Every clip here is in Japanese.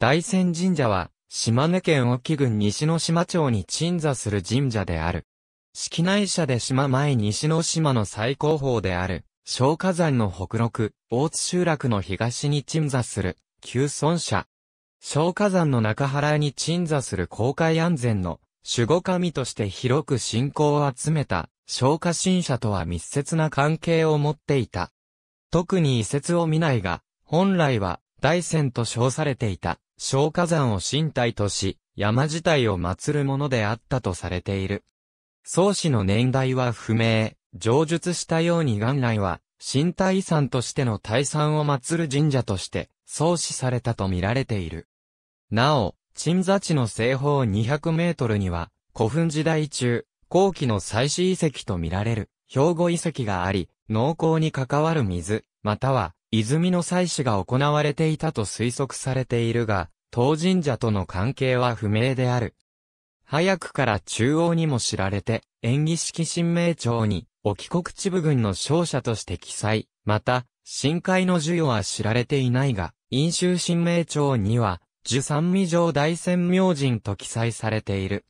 大仙神社は、島根県沖郡西の島町に鎮座する神社である。式内社で島前西の島の最高峰である、小火山の北六、大津集落の東に鎮座する、旧村社。小火山の中原に鎮座する公開安全の守護神として広く信仰を集めた、小火神社とは密接な関係を持っていた。特に遺説を見ないが、本来は大戦と称されていた、小火山を神体とし、山自体を祀るものであったとされている。宗氏の年代は不明、上述したように元来は、神体遺産としての大山を祀る神社として、創始されたと見られている。なお、鎮座地の西方200メートルには、古墳時代中、後期の祭祀遺跡と見られる、兵庫遺跡があり、農耕に関わる水、または、泉の祭祀が行われていたと推測されているが、当神社との関係は不明である。早くから中央にも知られて、演技式神明帳に、沖国地部軍の勝者として記載。また、深海の授与は知られていないが、陰州神明帳には、樹三味城大仙明神と記載されている。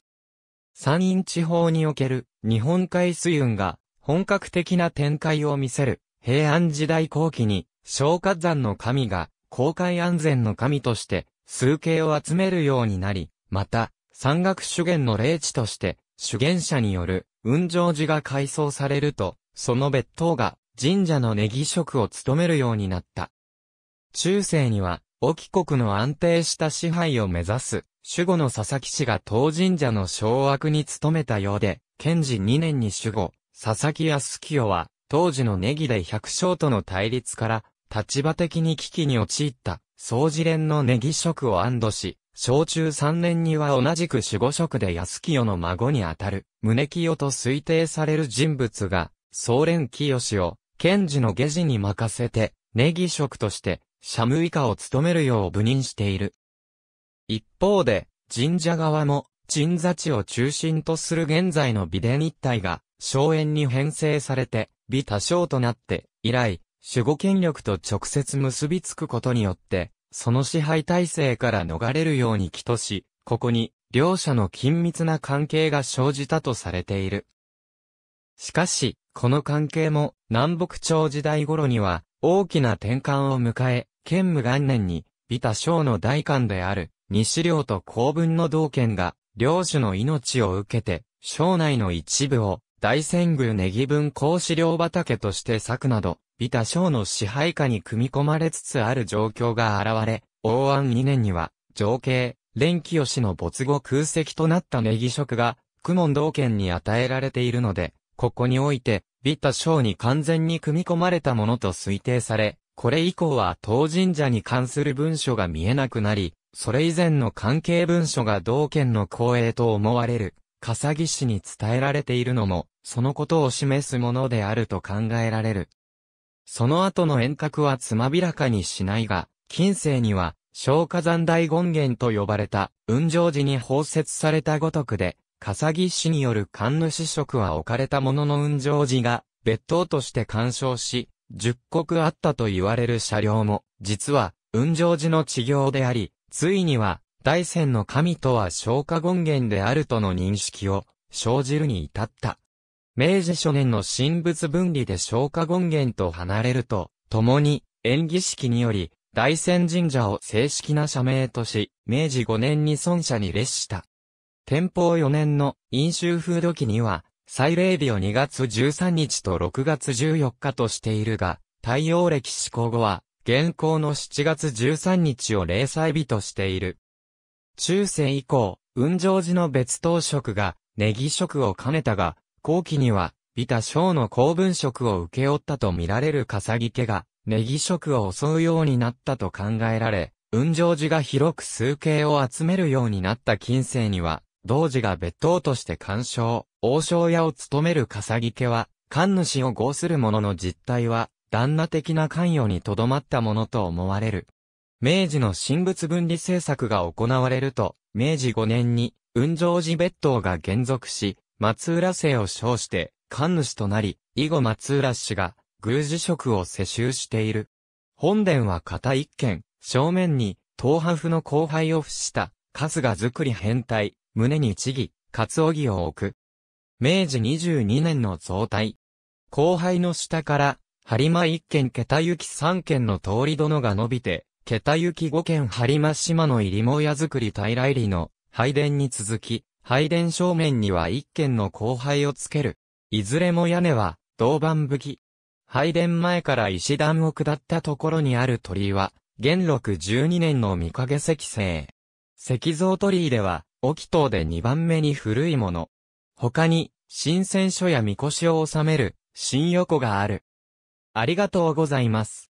山陰地方における日本海水運が本格的な展開を見せる平安時代後期に消火山の神が、公開安全の神として、数形を集めるようになり、また、山岳修験の霊地として、修験者による、雲上寺が改装されると、その別当が、神社のネギ職を務めるようになった。中世には、沖国の安定した支配を目指す、守護の佐々木氏が当神社の掌握に努めたようで、賢治2年に守護、佐々木康清は、当時のネギで百姓との対立から、立場的に危機に陥った、総事連のネギ職を安堵し、小中三年には同じく守護職で安清の孫にあたる、宗清と推定される人物が、総連清を、賢治の下辞に任せて、ネギ職として、シャム以下を務めるよう部任している。一方で、神社側も、神座地を中心とする現在の美伝一帯が、荘園に編成されて、美多少となって、以来、守護権力と直接結びつくことによって、その支配体制から逃れるように帰とし、ここに、両者の緊密な関係が生じたとされている。しかし、この関係も、南北朝時代頃には、大きな転換を迎え、建武元年に、ビタ省の大官である、西領と公文の道県が、領主の命を受けて、省内の一部を、大仙宮ネギ分香資料畑として作など、ビタ省の支配下に組み込まれつつある状況が現れ、王安2年には、情景、連清氏の没後空席となったネギ職が、公文道県に与えられているので、ここにおいて、ビタ省に完全に組み込まれたものと推定され、これ以降は当神社に関する文書が見えなくなり、それ以前の関係文書が同県の公営と思われる笠木氏に伝えられているのも、そのことを示すものであると考えられる。その後の遠隔はつまびらかにしないが、近世には、小火山大権現と呼ばれた、雲上寺に包摂されたごとくで、笠木氏による神主職は置かれたものの雲上寺が、別当として干渉し、十国あったと言われる車両も、実は、雲上寺の治療であり、ついには、大仙の神とは消化権限であるとの認識を生じるに至った。明治初年の神仏分離で消化権限と離れると、共に演技式により、大仙神社を正式な社名とし、明治5年に孫社に列した。天保4年の飲酒風土期には、祭礼日を2月13日と6月14日としているが、太陽歴施行後は、現行の7月13日を霊祭日としている。中世以降、雲上寺の別当職が、ネギ職を兼ねたが、後期には、ビタ章の公文職を受け負ったと見られる笠木家が、ネギ職を襲うようになったと考えられ、雲上寺が広く数形を集めるようになった近世には、同寺が別当として干渉、王将屋を務める笠木家は、官主を合する者の実態は、旦那的な関与にとどまったものと思われる。明治の神仏分離政策が行われると、明治5年に、雲上寺別当が減属し、松浦姓を称して、神主となり、以後松浦氏が、宮司職を世襲している。本殿は片一軒、正面に、東半府の後輩を付した、春日作り変態、胸に地ぎ、かつおぎを置く。明治22年の増体。後輩の下から、張間一軒桁行き三軒の通り殿が伸びて、ケタユキ五軒張磨島の入母屋造り平入りの拝殿に続き、拝殿正面には一軒の後輩をつける。いずれも屋根は、銅板武器。拝殿前から石段を下ったところにある鳥居は、元禄十二年の御影石製。石像鳥居では、沖島で二番目に古いもの。他に、新鮮書や御越しを収める、新横がある。ありがとうございます。